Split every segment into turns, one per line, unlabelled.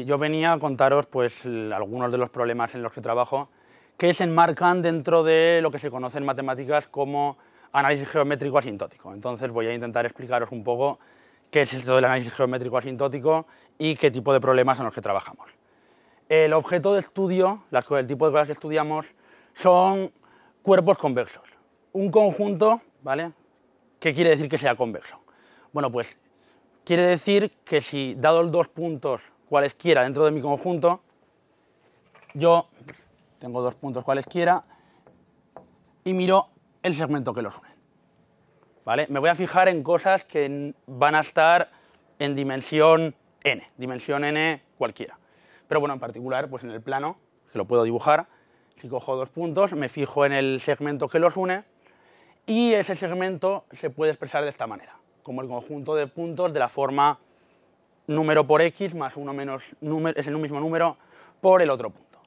yo venía a contaros pues, algunos de los problemas en los que trabajo que se enmarcan dentro de lo que se conoce en matemáticas como análisis geométrico asintótico. Entonces voy a intentar explicaros un poco qué es esto del análisis geométrico asintótico y qué tipo de problemas en los que trabajamos. El objeto de estudio, el tipo de cosas que estudiamos, son cuerpos convexos. Un conjunto, ¿vale? ¿Qué quiere decir que sea convexo? Bueno, pues quiere decir que si dados dos puntos cualesquiera dentro de mi conjunto, yo tengo dos puntos cualesquiera y miro el segmento que los une. ¿Vale? Me voy a fijar en cosas que van a estar en dimensión n, dimensión n cualquiera. Pero bueno, en particular, pues en el plano, que lo puedo dibujar, si cojo dos puntos, me fijo en el segmento que los une y ese segmento se puede expresar de esta manera, como el conjunto de puntos de la forma número por x más uno menos número, es el mismo número por el otro punto.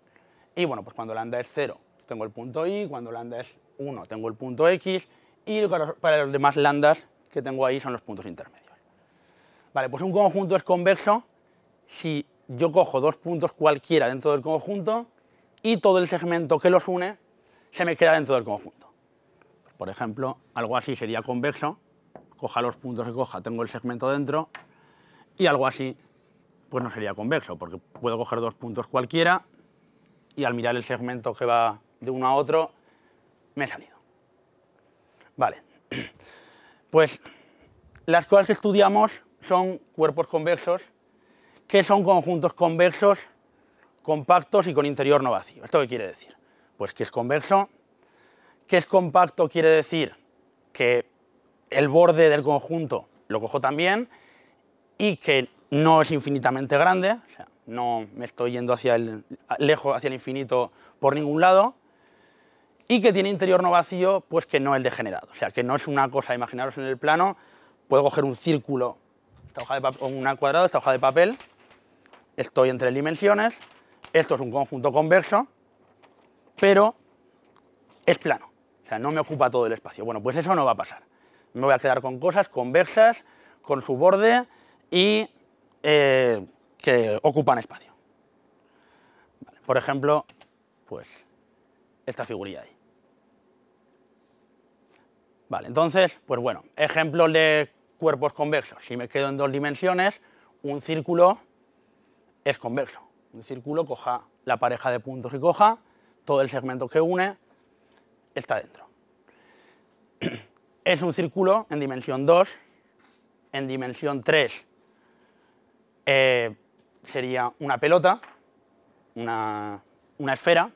Y bueno, pues cuando lambda es 0 tengo el punto y, cuando lambda es 1 tengo el punto x y para los demás lambdas que tengo ahí son los puntos intermedios. Vale, pues un conjunto es convexo si yo cojo dos puntos cualquiera dentro del conjunto y todo el segmento que los une se me queda dentro del conjunto. Por ejemplo, algo así sería convexo, coja los puntos que coja, tengo el segmento dentro y algo así, pues no sería convexo, porque puedo coger dos puntos cualquiera y al mirar el segmento que va de uno a otro, me he salido. Vale, pues las cosas que estudiamos son cuerpos convexos, que son conjuntos convexos, compactos y con interior no vacío. ¿Esto qué quiere decir? Pues que es convexo, que es compacto quiere decir que el borde del conjunto lo cojo también, y que no es infinitamente grande, o sea, no me estoy yendo hacia el, lejos, hacia el infinito por ningún lado, y que tiene interior no vacío, pues que no es degenerado. O sea, que no es una cosa, imaginaros en el plano, puedo coger un círculo, esta hoja de cuadrado, esta hoja de papel, estoy en tres dimensiones, esto es un conjunto convexo, pero es plano, o sea, no me ocupa todo el espacio. Bueno, pues eso no va a pasar. Me voy a quedar con cosas convexas, con su borde, y eh, que ocupan espacio. por ejemplo, pues esta figurilla ahí. Vale, entonces, pues bueno, ejemplos de cuerpos convexos. Si me quedo en dos dimensiones, un círculo es convexo. Un círculo coja la pareja de puntos que coja, todo el segmento que une está dentro. Es un círculo en dimensión 2, en dimensión 3 eh, sería una pelota, una, esfera,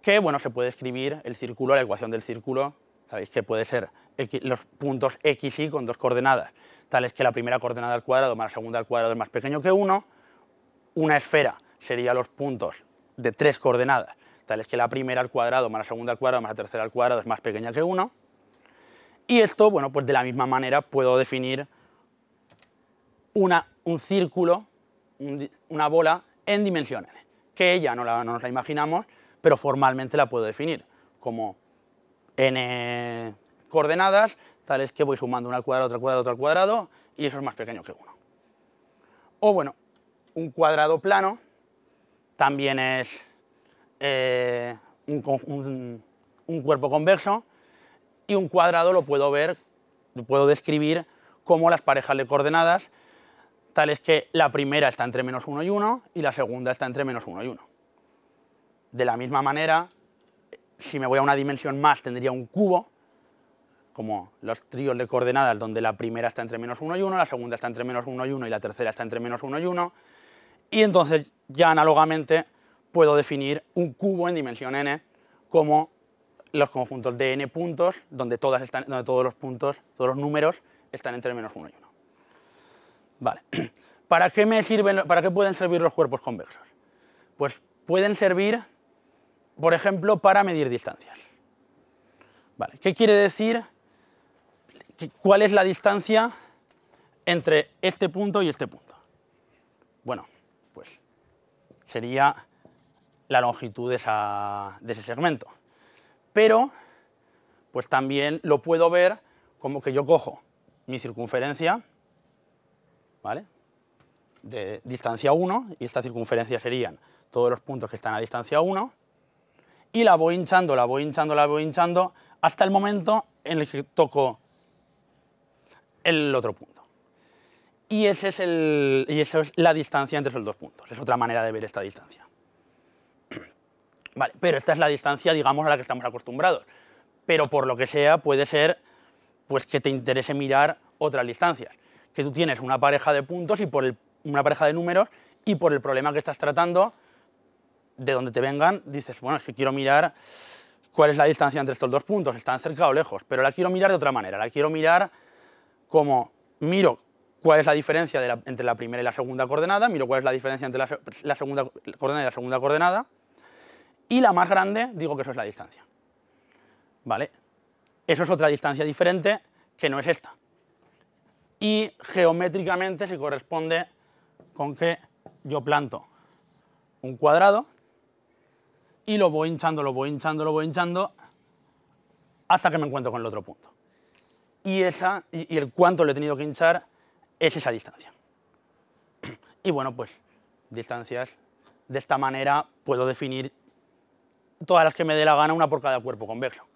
que bueno, se puede escribir el círculo, la ecuación del círculo, sabéis que puede ser los puntos x, y con dos coordenadas, tales que la primera coordenada al cuadrado más la segunda al cuadrado es más pequeño que 1, una esfera sería los puntos de tres coordenadas, tales que la primera al cuadrado más la segunda al cuadrado más la tercera al cuadrado es más pequeña que 1, y esto, bueno, pues de la misma manera puedo definir una un círculo, una bola en dimensiones, que ya no, nos la imaginamos, pero formalmente la puedo definir como n coordenadas, tales que voy sumando una cuadrado, otra cuadrado, otra cuadrado, y eso es más pequeño que uno. O bueno, un cuadrado plano también es eh, un, un, cuerpo convexo y un cuadrado lo puedo ver, lo puedo describir como las parejas de coordenadas tal es que la primera está entre menos 1 y 1 y la segunda está entre menos 1 y 1. De la misma manera, si me voy a una dimensión más tendría un cubo, como los tríos de coordenadas donde la primera está entre menos 1 y 1, la segunda está entre menos 1 y 1 y la tercera está entre menos 1 y 1, y entonces ya análogamente puedo definir un cubo en dimensión n como los conjuntos de n puntos donde, todas están, todos los puntos, todos los números están entre menos 1 y 1. Vale. ¿Para qué, me sirven, ¿Para qué pueden servir los cuerpos convexos? Pues pueden servir, por ejemplo, para medir distancias. ¿Qué quiere decir? ¿Cuál es la distancia entre este punto y este punto? Bueno, pues sería la longitud de, de ese segmento. Pero, pues también lo puedo ver como que yo cojo mi circunferencia ¿vale? De distancia 1, y esta circunferencia serían todos los puntos que están a distancia 1, y la voy hinchando, la voy hinchando, la voy hinchando, hasta el momento en el que toco el otro punto. Y, ese es el, y eso es la distancia entre esos dos puntos, es otra manera de ver esta distancia. Vale, pero esta es la distancia, digamos, a la que estamos acostumbrados. Pero por lo que sea, puede ser pues, que te interese mirar otras distancias que tú tienes una pareja de puntos y por una pareja de números y por el problema que estás tratando, de donde te vengan, dices, bueno, es que quiero mirar cuál es la distancia entre estos dos puntos, están cerca o lejos, pero la quiero mirar de otra manera, la quiero mirar como miro cuál es la diferencia entre la primera y la segunda coordenada, miro cuál es la diferencia entre la, la segunda coordenada y la segunda coordenada, y la más grande digo que eso es la distancia. ¿Vale? Eso es otra distancia diferente que no es esta y geométricamente se corresponde con que yo planto un cuadrado y lo voy hinchando, lo voy hinchando, lo voy hinchando hasta que me encuentro con el otro punto. Y, esa, y el cuánto le he tenido que hinchar es esa distancia. Y bueno, pues distancias de esta manera puedo definir todas las que me dé la gana, una por cada cuerpo convexo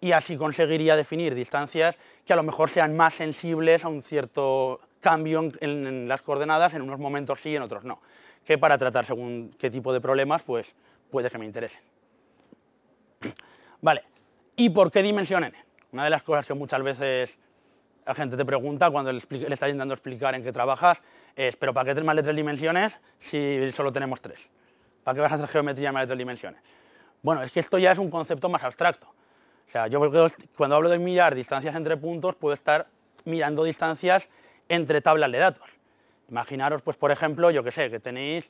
y así conseguiría definir distancias que a lo mejor sean más sensibles a un cierto cambio en, las coordenadas, en unos momentos sí y en otros no, que para tratar según qué tipo de problemas pues puede que me interesen. Vale, ¿y por qué dimensión n? Una de las cosas que muchas veces la gente te pregunta cuando le, estás intentando explicar en qué trabajas es, pero ¿para qué más de tres dimensiones si solo tenemos tres? ¿Para qué vas a hacer geometría más de tres dimensiones? Bueno, es que esto ya es un concepto más abstracto. O sea, yo cuando hablo de mirar distancias entre puntos, puedo estar mirando distancias entre tablas de datos. Imaginaros, pues, por ejemplo, yo que sé, que tenéis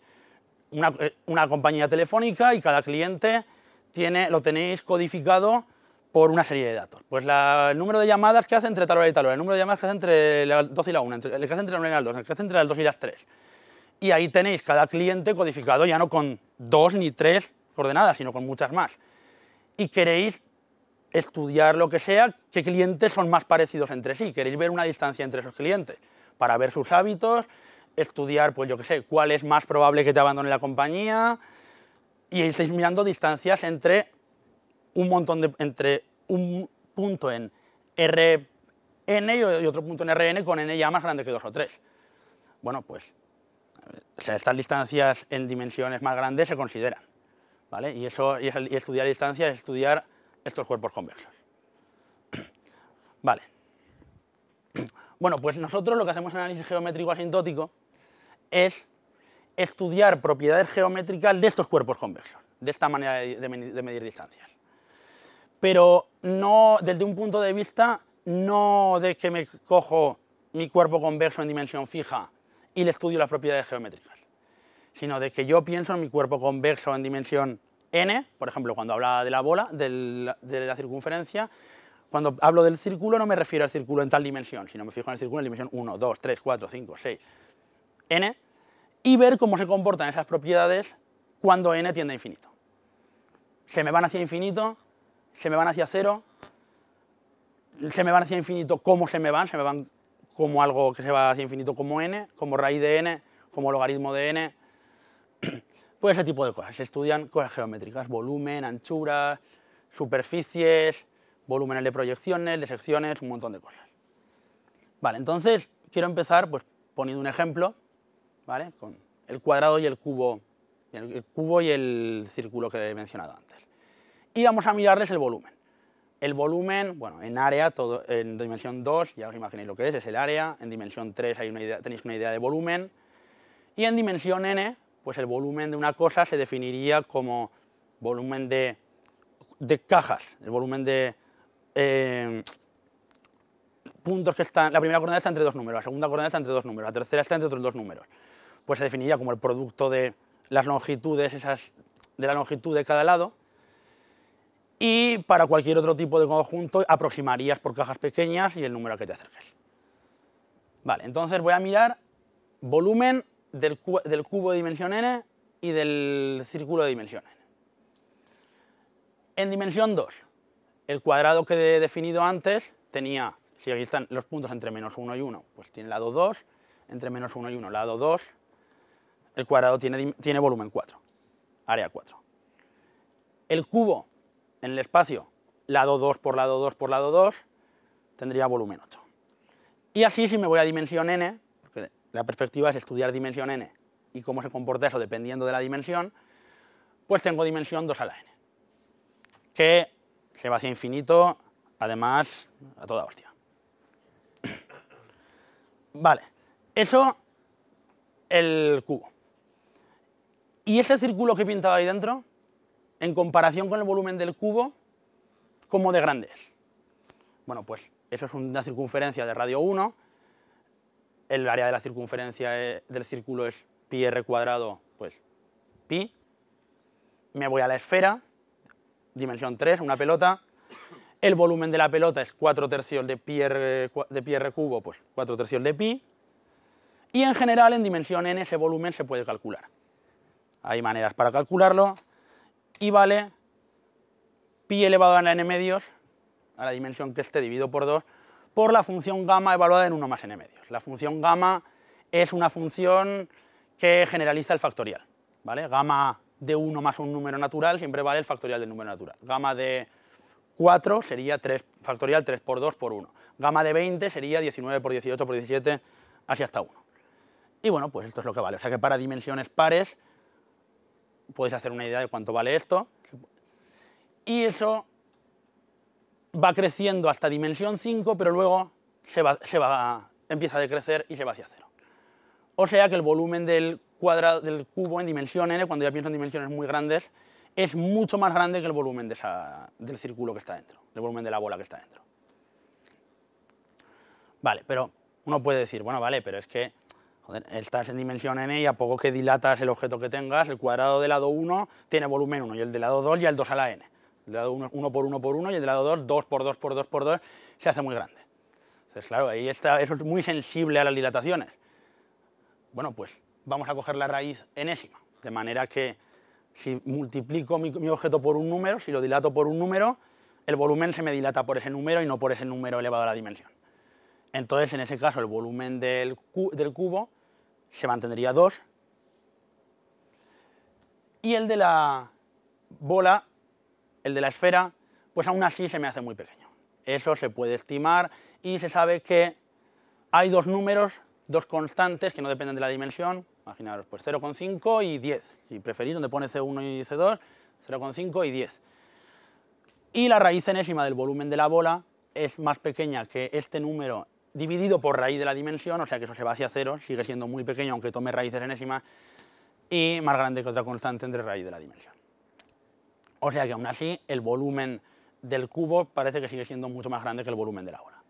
una, una compañía telefónica y cada cliente tiene, lo tenéis codificado por una serie de datos. Pues el número de llamadas que hace entre tal hora y tal hora, el número de llamadas que hace entre la 2 y la 1, entre, el que hace entre la 1 y la 2, el que hace entre las 2 y las 3. Y ahí tenéis cada cliente codificado ya no con dos ni tres coordenadas, sino con muchas más. Y queréis estudiar lo que sea, qué clientes son más parecidos entre sí. Queréis ver una distancia entre esos clientes para ver sus hábitos, estudiar, pues yo que sé, cuál es más probable que te abandone la compañía. Y estáis mirando distancias entre un montón de. entre un punto en RN y otro punto en RN con N ya más grande que dos o tres. Bueno, pues. estas distancias en dimensiones más grandes se consideran. ¿Vale? Y, eso, y estudiar distancias es estudiar estos cuerpos convexos. Vale. Bueno, pues nosotros lo que hacemos en análisis geométrico asintótico es estudiar propiedades geométricas de estos cuerpos convexos, de esta manera de, medir distancias. Pero no desde un punto de vista, no de que me cojo mi cuerpo convexo en dimensión fija y le estudio las propiedades geométricas, sino de que yo pienso en mi cuerpo convexo en dimensión n, por ejemplo, cuando hablaba de la bola, de la circunferencia, cuando hablo del círculo no me refiero al círculo en tal dimensión, sino me fijo en el círculo en dimensión 1, 2, 3, 4, 5, 6, n, y ver cómo se comportan esas propiedades cuando n tiende a infinito. Se me van hacia infinito, se me van hacia cero, se me van hacia infinito, ¿cómo se me van? Se me van como algo que se va hacia infinito como n, como raíz de n, como logaritmo de n, pues ese tipo de cosas. Se estudian cosas geométricas, volumen, anchuras, superficies, volúmenes de proyecciones, de secciones, un montón de cosas. Vale, entonces quiero empezar pues, poniendo un ejemplo, ¿vale? Con el cuadrado y el cubo, el cubo y el círculo que he mencionado antes. Y vamos a mirarles el volumen. El volumen, bueno, en área, todo, en dimensión 2, ya os imagináis lo que es, es el área, en dimensión 3 hay una tenéis una idea de volumen, y en dimensión n, pues el volumen de una cosa se definiría como volumen de, cajas, el volumen de eh, puntos que están, la primera coordenada está entre dos números, la segunda coordenada está entre dos números, la tercera está entre otros dos números, pues se definiría como el producto de las longitudes, esas de la longitud de cada lado, y para cualquier otro tipo de conjunto aproximarías por cajas pequeñas y el número a que te acerques. Vale, entonces voy a mirar volumen del, cubo de dimensión n y del círculo de dimensión n. En dimensión 2, el cuadrado que he definido antes tenía, si aquí están los puntos entre menos 1 y 1, pues tiene lado 2, entre menos 1 y 1, lado 2, el cuadrado tiene volumen 4, área 4. El cubo en el espacio, lado 2 por lado 2 por lado 2, tendría volumen 8. Y así si me voy a dimensión n, la perspectiva es estudiar dimensión n y cómo se comporta eso dependiendo de la dimensión, pues tengo dimensión 2 a la n, que se va hacia infinito, además, a toda hostia. Vale, eso el cubo. Y ese círculo que he pintado ahí dentro, en comparación con el volumen del cubo, ¿cómo de grande es? Bueno, pues eso es una circunferencia de radio 1, el área de la circunferencia eh, del círculo es pi r cuadrado, pues pi. Me voy a la esfera, dimensión 3, una pelota. El volumen de la pelota es 4 tercios de pi r, cubo, pues 4 tercios de pi. Y en general, en dimensión n, ese volumen se puede calcular. Hay maneras para calcularlo y vale pi elevado a la n medios, a la dimensión que esté dividido por 2, por la función gamma evaluada en 1 más n medios. La función gamma es una función que generaliza el factorial. ¿vale? Gamma de 1 más un número natural siempre vale el factorial del número natural. Gamma de 4 sería 3, factorial 3 por 2 por 1. Gamma de 20 sería 19 por 18 por 17, así hasta 1. Y bueno, pues esto es lo que vale. O sea que para dimensiones pares podéis hacer una idea de cuánto vale esto. Y eso va creciendo hasta dimensión 5, pero luego se va, empieza a decrecer y se va hacia cero. O sea que el volumen del, cuadrado del cubo en dimensión n, cuando ya pienso en dimensiones muy grandes, es mucho más grande que el volumen de del círculo que está dentro, el volumen de la bola que está dentro. Vale, pero uno puede decir, bueno, vale, pero es que estás en dimensión n y a poco que dilatas el objeto que tengas, el cuadrado del lado 1 tiene volumen 1 y el del lado 2 ya el 2 a la n. El lado 1 uno, por 1 por 1 y el lado 2, 2 por 2 por 2 por 2, se hace muy grande. Entonces, claro, ahí está, eso es muy sensible a las dilataciones. Bueno, pues vamos a coger la raíz enésima, de manera que si multiplico mi, objeto por un número, si lo dilato por un número, el volumen se me dilata por ese número y no por ese número elevado a la dimensión. Entonces, en ese caso, el volumen del, del cubo se mantendría 2 y el de la bola el de la esfera, pues aún así se me hace muy pequeño. Eso se puede estimar y se sabe que hay dos números, dos constantes que no dependen de la dimensión, imaginaros, pues 0,5 y 10, si preferís, donde pone C1 y C2, 0,5 y 10. Y la raíz enésima del volumen de la bola es más pequeña que este número dividido por raíz de la dimensión, o sea que eso se va hacia cero, sigue siendo muy pequeño aunque tome raíces enésimas, y más grande que otra constante entre raíz de la dimensión. O sea que aún así el volumen del cubo parece que sigue siendo mucho más grande que el volumen de la bola.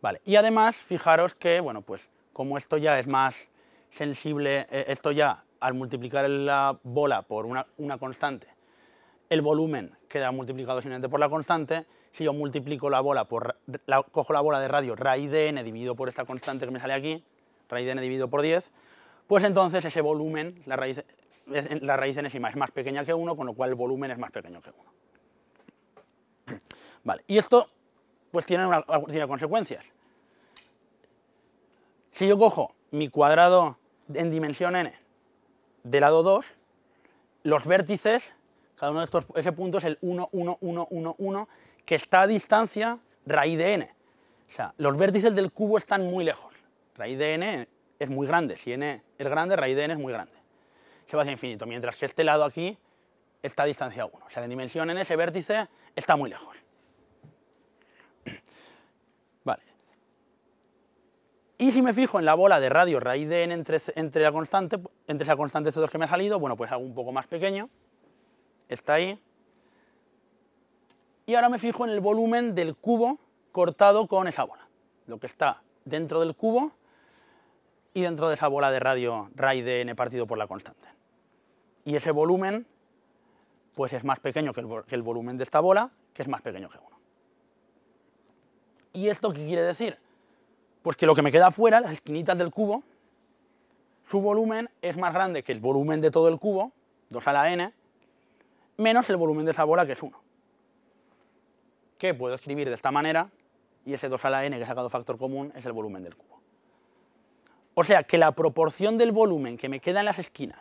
Vale, y además fijaros que, bueno, pues como esto ya es más sensible, eh, esto ya al multiplicar la bola por una, constante, el volumen queda multiplicado simplemente por la constante, si yo multiplico la bola por, la, cojo la bola de radio raíz de n dividido por esta constante que me sale aquí, raíz de n dividido por 10, pues entonces ese volumen, la raíz la raíz enésima es más pequeña que 1, con lo cual el volumen es más pequeño que 1. y esto pues tiene, consecuencias. Si yo cojo mi cuadrado en dimensión n del lado 2, los vértices, cada uno de estos, ese punto es el 1, 1, 1, 1, 1, que está a distancia raíz de n. O sea, los vértices del cubo están muy lejos. Raíz de n es muy grande. Si n es grande, raíz de n es muy grande se va hacia infinito, mientras que este lado aquí está a distancia 1. O sea, la dimensión en ese vértice está muy lejos. Vale. Y si me fijo en la bola de radio raíz de n entre, la constante, entre esa constante C2 que me ha salido, bueno, pues hago un poco más pequeño. Está ahí. Y ahora me fijo en el volumen del cubo cortado con esa bola. Lo que está dentro del cubo y dentro de esa bola de radio raíz de n partido por la constante y ese volumen pues es más pequeño que el, volumen de esta bola, que es más pequeño que 1. ¿Y esto qué quiere decir? Pues que lo que me queda fuera, las esquinitas del cubo, su volumen es más grande que el volumen de todo el cubo, 2 a la n, menos el volumen de esa bola que es 1. Que puedo escribir de esta manera, y ese 2 a la n que he sacado factor común es el volumen del cubo. O sea que la proporción del volumen que me queda en las esquinas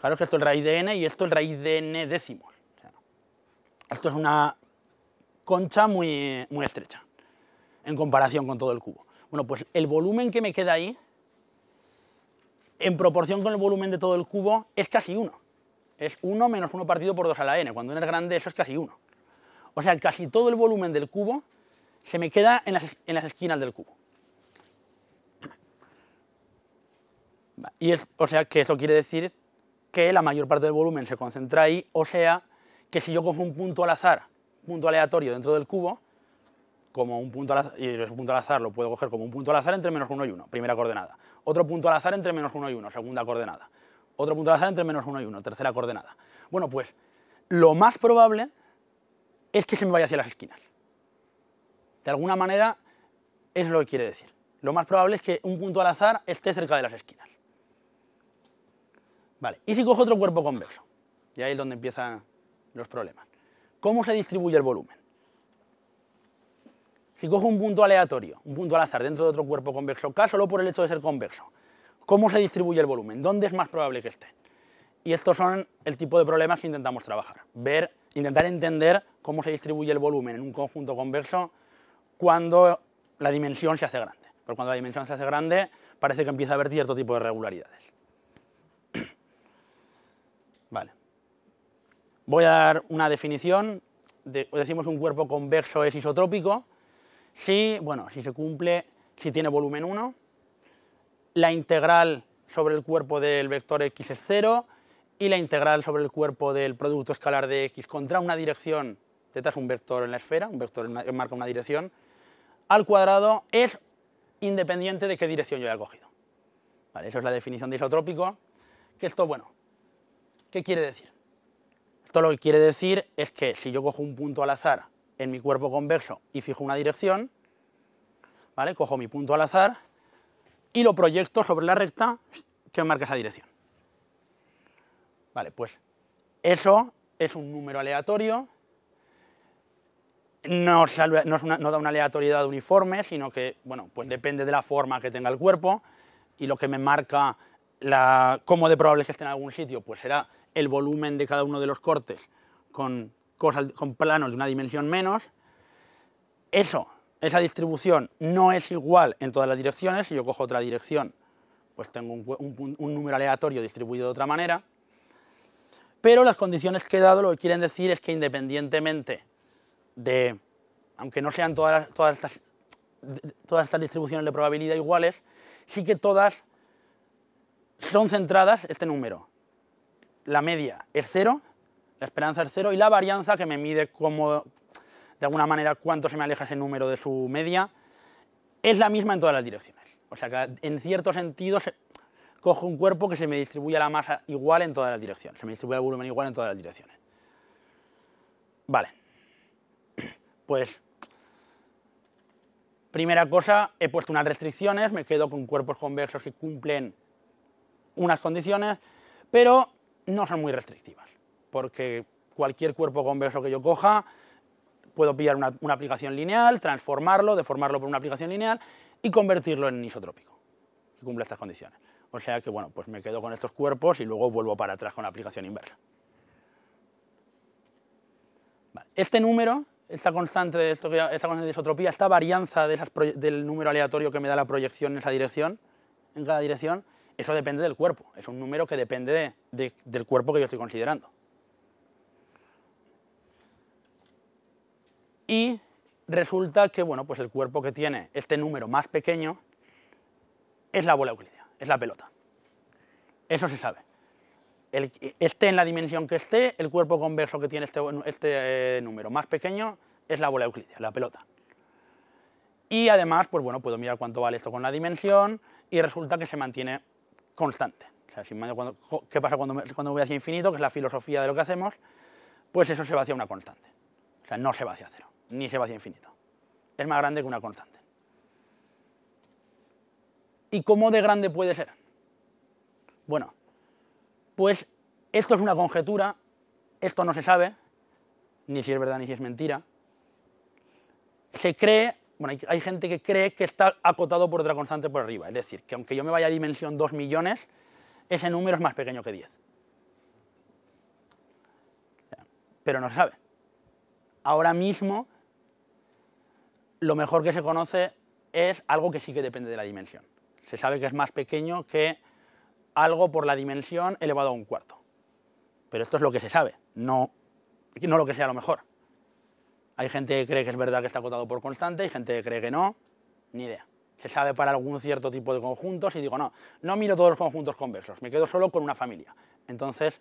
Fijaros que esto es raíz de n y esto es raíz de n décimos. esto es una concha muy, muy estrecha en comparación con todo el cubo. Bueno, pues el volumen que me queda ahí, en proporción con el volumen de todo el cubo, es casi 1. Es 1 menos 1 partido por 2 a la n. Cuando n es grande, eso es casi 1. O sea, casi todo el volumen del cubo se me queda en las, esquinas del cubo. Y es, o sea, que eso quiere decir que la mayor parte del volumen se concentra ahí, o sea, que si yo cojo un punto al azar, un punto aleatorio dentro del cubo, como un punto al azar, y ese punto al azar lo puedo coger como un punto al azar entre menos 1 y 1, primera coordenada. Otro punto al azar entre menos 1 y 1, segunda coordenada. Otro punto al azar entre menos 1 y 1, tercera coordenada. Bueno, pues lo más probable es que se me vaya hacia las esquinas. De alguna manera, eso es lo que quiere decir. Lo más probable es que un punto al azar esté cerca de las esquinas. ¿y si cojo otro cuerpo convexo? Y ahí es donde empiezan los problemas. ¿Cómo se distribuye el volumen? Si cojo un punto aleatorio, un punto al azar dentro de otro cuerpo convexo, K solo por el hecho de ser convexo, ¿cómo se distribuye el volumen? ¿Dónde es más probable que esté? Y estos son el tipo de problemas que intentamos trabajar. Ver, intentar entender cómo se distribuye el volumen en un conjunto convexo cuando la dimensión se hace grande. Porque cuando la dimensión se hace grande, parece que empieza a haber cierto tipo de regularidades. Voy a dar una definición. De, decimos que un cuerpo convexo es isotrópico si, bueno, si se cumple, si tiene volumen 1, la integral sobre el cuerpo del vector x es 0 y la integral sobre el cuerpo del producto escalar de x contra una dirección, z es un vector en la esfera, un vector que marca una dirección, al cuadrado es independiente de qué dirección yo haya cogido. Esa eso es la definición de isotrópico, que esto, bueno, ¿qué quiere decir? Esto lo que quiere decir es que si yo cojo un punto al azar en mi cuerpo convexo y fijo una dirección, ¿vale? cojo mi punto al azar y lo proyecto sobre la recta que marca esa dirección. Vale, pues eso es un número aleatorio, no, da una aleatoriedad uniforme, sino que bueno, pues depende de la forma que tenga el cuerpo y lo que me marca la, cómo de probable que esté en algún sitio, pues será el volumen de cada uno de los cortes con, con planos de una dimensión menos. Eso, esa distribución no es igual en todas las direcciones, si yo cojo otra dirección pues tengo un, número aleatorio distribuido de otra manera, pero las condiciones que he dado lo que quieren decir es que independientemente de, aunque no sean todas, todas, estas, todas estas distribuciones de probabilidad iguales, sí que todas son centradas este número la media es cero, la esperanza es cero, y la varianza que me mide cómo, de alguna manera cuánto se me aleja ese número de su media, es la misma en todas las direcciones. O sea que en cierto sentido cojo un cuerpo que se me distribuye la masa igual en todas las direcciones, se me distribuye el volumen igual en todas las direcciones. Vale, pues primera cosa, he puesto unas restricciones, me quedo con cuerpos convexos que cumplen unas condiciones, pero no son muy restrictivas, porque cualquier cuerpo convexo que yo coja, puedo pillar una, aplicación lineal, transformarlo, deformarlo por una aplicación lineal y convertirlo en isotrópico, que cumple estas condiciones. O sea que, bueno, pues me quedo con estos cuerpos y luego vuelvo para atrás con la aplicación inversa. Este número, esta constante, de esto, esta constante de isotropía, esta varianza del número aleatorio que me da la proyección en esa dirección, en cada dirección, eso depende del cuerpo, es un número que depende del cuerpo que yo estoy considerando. Y resulta que bueno, pues el cuerpo que tiene este número más pequeño es la bola euclidea, es la pelota. Eso se sabe. El, esté en la dimensión que esté, el cuerpo convexo que tiene este, este eh, número más pequeño es la bola euclidea, la pelota. Y además, pues bueno, puedo mirar cuánto vale esto con la dimensión y resulta que se mantiene constante. cuando, ¿Qué pasa cuando, cuando voy hacia infinito? Que es la filosofía de lo que hacemos. Pues eso se va hacia una constante. O sea, no se va hacia cero, ni se va hacia infinito. Es más grande que una constante. ¿Y cómo de grande puede ser? Bueno, pues esto es una conjetura, esto no se sabe, ni si es verdad ni si es mentira. Se cree bueno, hay, gente que cree que está acotado por otra constante por arriba. Es decir, que aunque yo me vaya a dimensión 2 millones, ese número es más pequeño que 10. Pero no se sabe. Ahora mismo, lo mejor que se conoce es algo que sí que depende de la dimensión. Se sabe que es más pequeño que algo por la dimensión elevado a un cuarto. Pero esto es lo que se sabe, no, no lo que sea lo mejor. Hay gente que cree que es verdad que está acotado por constante, y gente que cree que no, ni idea. Se sabe para algún cierto tipo de conjuntos y digo, no, no miro todos los conjuntos convexos, me quedo solo con una familia. Entonces,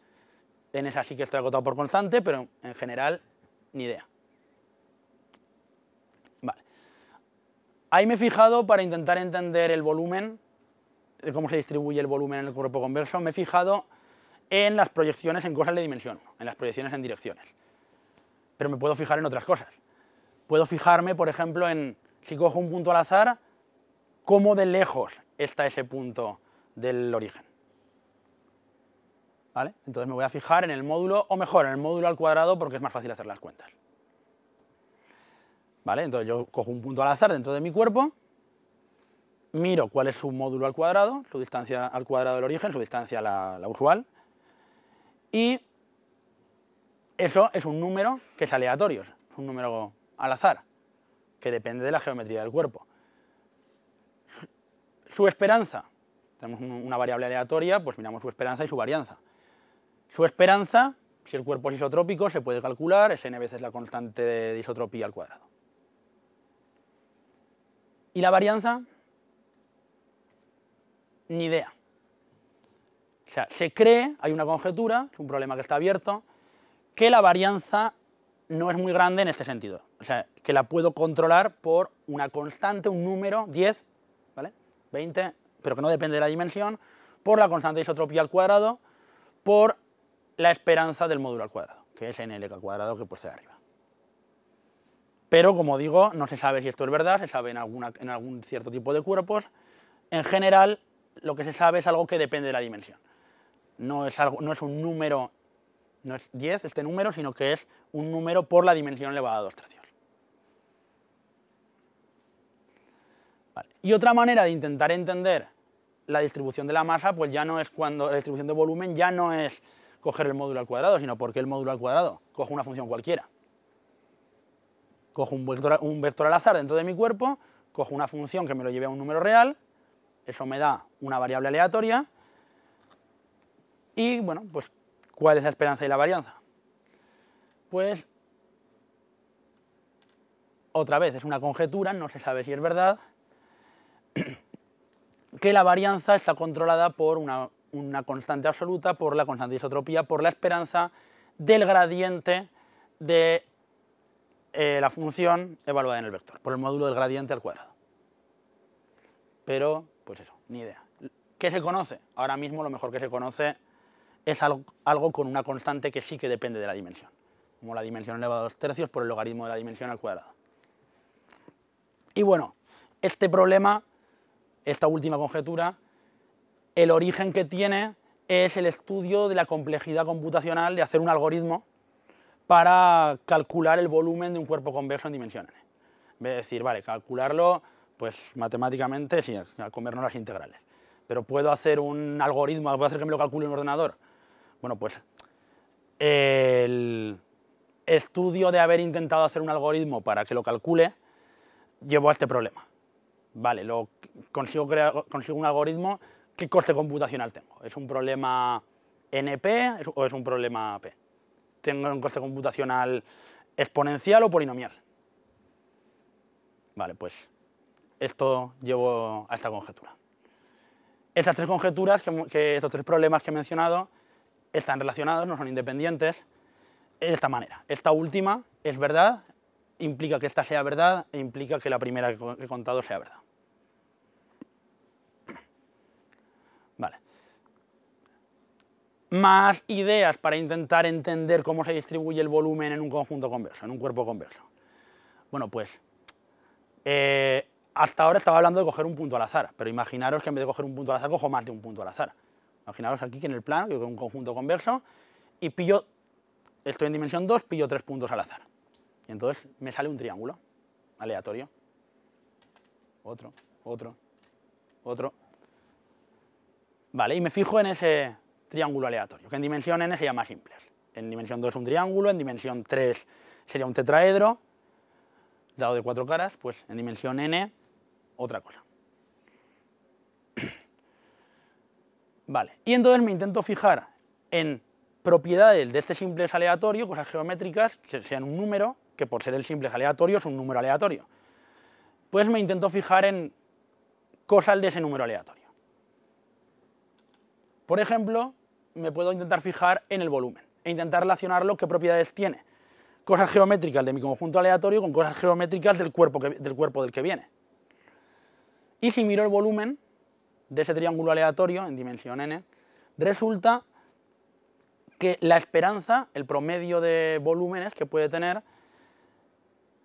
en esa sí que está acotado por constante, pero en general, ni idea. Vale. Ahí me he fijado para intentar entender el volumen, cómo se distribuye el volumen en el cuerpo converso. me he fijado en las proyecciones en cosas de dimensión, en las proyecciones en direcciones pero me puedo fijar en otras cosas. Puedo fijarme, por ejemplo, en si cojo un punto al azar, cómo de lejos está ese punto del origen. ¿Vale? Entonces me voy a fijar en el módulo, o mejor, en el módulo al cuadrado porque es más fácil hacer las cuentas. ¿Vale? Entonces yo cojo un punto al azar dentro de mi cuerpo, miro cuál es su módulo al cuadrado, su distancia al cuadrado del origen, su distancia la, la usual, y eso es un número que es aleatorio, es un número al azar, que depende de la geometría del cuerpo. Su esperanza, tenemos una variable aleatoria, pues miramos su esperanza y su varianza. Su esperanza, si el cuerpo es isotrópico, se puede calcular, es n veces la constante de isotropía al cuadrado. ¿Y la varianza? Ni idea. O sea, se cree, hay una conjetura, es un problema que está abierto, que la varianza no es muy grande en este sentido. O sea, que la puedo controlar por una constante, un número, 10, ¿vale? 20, pero que no depende de la dimensión, por la constante de isotropía al cuadrado, por la esperanza del módulo al cuadrado, que es nl al cuadrado que he puesto de arriba. Pero, como digo, no se sabe si esto es verdad, se sabe en, alguna, en algún cierto tipo de cuerpos. En general, lo que se sabe es algo que depende de la dimensión. No es, algo, no es un número no es 10 este número, sino que es un número por la dimensión elevada a 2 tercios. Y otra manera de intentar entender la distribución de la masa, pues ya no es cuando la distribución de volumen ya no es coger el módulo al cuadrado, sino porque el módulo al cuadrado cojo una función cualquiera. Cojo un vector, un vector al azar dentro de mi cuerpo, cojo una función que me lo lleve a un número real, eso me da una variable aleatoria, y bueno, pues ¿Cuál es la esperanza y la varianza? Pues otra vez es una conjetura, no se sabe si es verdad, que la varianza está controlada por una, constante absoluta, por la constante de isotropía, por la esperanza del gradiente de eh, la función evaluada en el vector, por el módulo del gradiente al cuadrado. Pero, pues eso, ni idea. ¿Qué se conoce? Ahora mismo lo mejor que se conoce es algo, con una constante que sí que depende de la dimensión, como la dimensión elevada a dos tercios por el logaritmo de la dimensión al cuadrado. Y bueno, este problema, esta última conjetura, el origen que tiene es el estudio de la complejidad computacional de hacer un algoritmo para calcular el volumen de un cuerpo convexo en dimensiones. Es decir, vale, calcularlo, pues matemáticamente sí, a comernos las integrales. Pero puedo hacer un algoritmo, puedo hacer que me lo calcule un ordenador bueno, pues el estudio de haber intentado hacer un algoritmo para que lo calcule llevó a este problema. Vale, lo, consigo, consigo un algoritmo, ¿qué coste computacional tengo? ¿Es un problema NP o es un problema P? ¿Tengo un coste computacional exponencial o polinomial? Vale, pues esto llevo a esta conjetura. Estas tres conjeturas, que estos tres problemas que he mencionado, están relacionados, no son independientes, de esta manera. Esta última es verdad, implica que esta sea verdad e implica que la primera que he contado sea verdad. Vale. Más ideas para intentar entender cómo se distribuye el volumen en un conjunto converso, en un cuerpo converso. Bueno, pues eh, hasta ahora estaba hablando de coger un punto al azar, pero imaginaros que en vez de coger un punto al azar, cojo más de un punto al azar. Imaginaos aquí que en el plano, yo tengo un conjunto converso, y pillo, estoy en dimensión 2, pillo tres puntos al azar. Y entonces me sale un triángulo aleatorio. Otro, otro, otro. Vale, y me fijo en ese triángulo aleatorio, que en dimensión n sería más simple. En dimensión 2 un triángulo, en dimensión 3 sería un tetraedro, dado de cuatro caras, pues en dimensión n otra cosa. Vale, y entonces me intento fijar en propiedades de este simple aleatorio, cosas geométricas, que sean un número, que por ser el simple aleatorio es un número aleatorio. Pues me intento fijar en cosas de ese número aleatorio. Por ejemplo, me puedo intentar fijar en el volumen e intentar relacionarlo qué propiedades tiene. Cosas geométricas de mi conjunto aleatorio con cosas geométricas del cuerpo, del cuerpo del que viene. Y si miro el volumen, de ese triángulo aleatorio en dimensión n, resulta que la esperanza, el promedio de volúmenes que puede tener,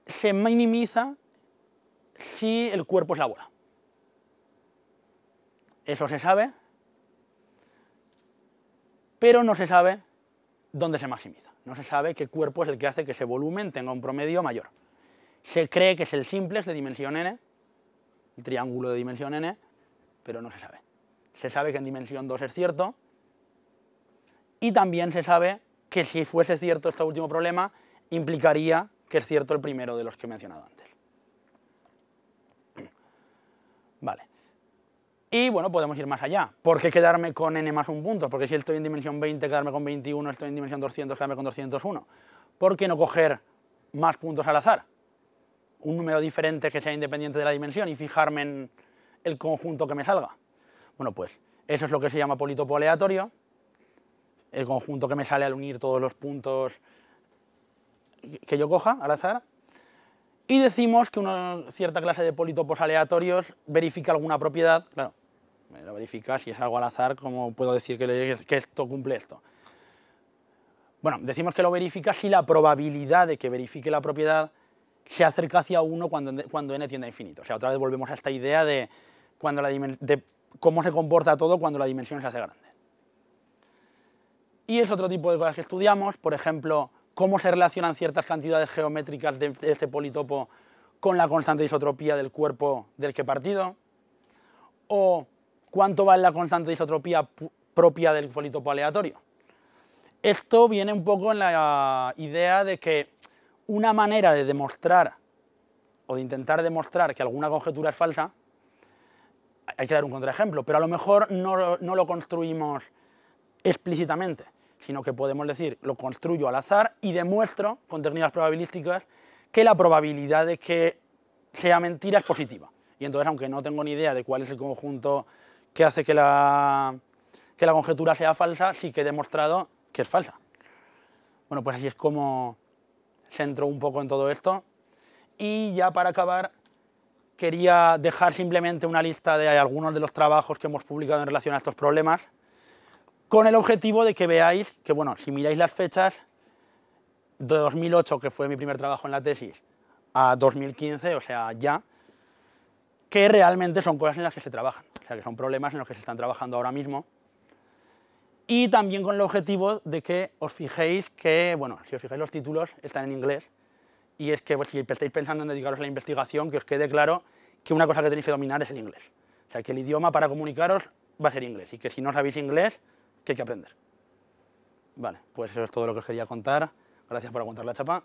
se minimiza si el cuerpo es la bola. Eso se sabe, pero no se sabe dónde se maximiza. No se sabe qué cuerpo es el que hace que ese volumen tenga un promedio mayor. Se cree que es el simples de dimensión n, el triángulo de dimensión n, pero no se sabe. Se sabe que en dimensión 2 es cierto y también se sabe que si fuese cierto este último problema, implicaría que es cierto el primero de los que he mencionado antes. Vale. Y bueno, podemos ir más allá. ¿Por qué quedarme con n más un punto? Porque si estoy en dimensión 20, quedarme con 21, estoy en dimensión 200, quedarme con 201. ¿Por qué no coger más puntos al azar? Un número diferente que sea independiente de la dimensión y fijarme en el conjunto que me salga. Bueno, pues eso es lo que se llama polítopo aleatorio, el conjunto que me sale al unir todos los puntos que yo coja al azar, y decimos que una cierta clase de polítopos aleatorios verifica alguna propiedad, claro, lo verifica si es algo al azar, como puedo decir que, esto cumple esto? Bueno, decimos que lo verifica si la probabilidad de que verifique la propiedad se acerca hacia 1 cuando, cuando n tiende a infinito. O sea, otra vez volvemos a esta idea de cuando la de cómo se comporta todo cuando la dimensión se hace grande. Y es otro tipo de cosas que estudiamos, por ejemplo, cómo se relacionan ciertas cantidades geométricas de, este politopo con la constante de isotropía del cuerpo del que he partido, o cuánto vale la constante de isotropía propia del politopo aleatorio. Esto viene un poco en la idea de que una manera de demostrar o de intentar demostrar que alguna conjetura es falsa hay que dar un contraejemplo, pero a lo mejor no, lo construimos explícitamente, sino que podemos decir, lo construyo al azar y demuestro con técnicas probabilísticas que la probabilidad de que sea mentira es positiva. Y entonces, aunque no tengo ni idea de cuál es el conjunto que hace que la, que la conjetura sea falsa, sí que he demostrado que es falsa. Bueno, pues así es como centro un poco en todo esto. Y ya para acabar, quería dejar simplemente una lista de algunos de los trabajos que hemos publicado en relación a estos problemas, con el objetivo de que veáis que, bueno, si miráis las fechas, de 2008, que fue mi primer trabajo en la tesis, a 2015, o sea, ya, que realmente son cosas en las que se trabajan, o sea, que son problemas en los que se están trabajando ahora mismo. Y también con el objetivo de que os fijéis que, bueno, si os fijáis los títulos, están en inglés, y es que pues, si estáis pensando en dedicaros a la investigación, que os quede claro que una cosa que tenéis que dominar es el inglés. O sea, que el idioma para comunicaros va a ser inglés y que si no sabéis inglés, que hay que aprender. Vale, pues eso es todo lo que os quería contar. Gracias por aguantar la chapa.